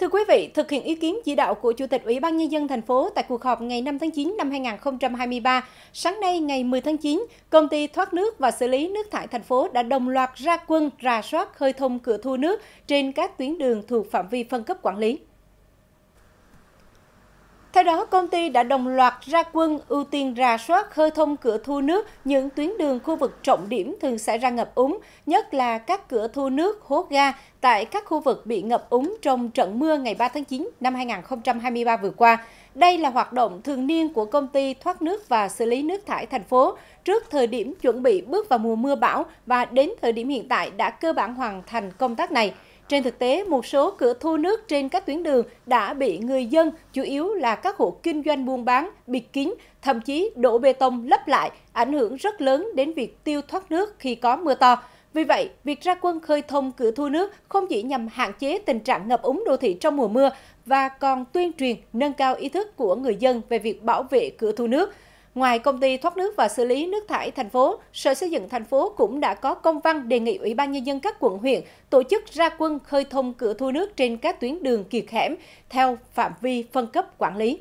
Thưa quý vị, thực hiện ý kiến chỉ đạo của Chủ tịch Ủy ban Nhân dân thành phố tại cuộc họp ngày 5 tháng 9 năm 2023, sáng nay ngày 10 tháng 9, Công ty Thoát nước và Xử lý nước thải thành phố đã đồng loạt ra quân rà soát khơi thông cửa thu nước trên các tuyến đường thuộc phạm vi phân cấp quản lý đó, công ty đã đồng loạt ra quân ưu tiên rà soát khơi thông cửa thu nước những tuyến đường khu vực trọng điểm thường xảy ra ngập úng, nhất là các cửa thu nước, hố ga tại các khu vực bị ngập úng trong trận mưa ngày 3 tháng 9 năm 2023 vừa qua. Đây là hoạt động thường niên của công ty thoát nước và xử lý nước thải thành phố trước thời điểm chuẩn bị bước vào mùa mưa bão và đến thời điểm hiện tại đã cơ bản hoàn thành công tác này. Trên thực tế, một số cửa thu nước trên các tuyến đường đã bị người dân, chủ yếu là các hộ kinh doanh buôn bán, bịt kín, thậm chí đổ bê tông lấp lại, ảnh hưởng rất lớn đến việc tiêu thoát nước khi có mưa to. Vì vậy, việc ra quân khơi thông cửa thu nước không chỉ nhằm hạn chế tình trạng ngập úng đô thị trong mùa mưa và còn tuyên truyền nâng cao ý thức của người dân về việc bảo vệ cửa thu nước – Ngoài công ty thoát nước và xử lý nước thải thành phố, Sở Xây dựng thành phố cũng đã có công văn đề nghị Ủy ban Nhân dân các quận huyện tổ chức ra quân khơi thông cửa thu nước trên các tuyến đường kiệt hẻm theo phạm vi phân cấp quản lý.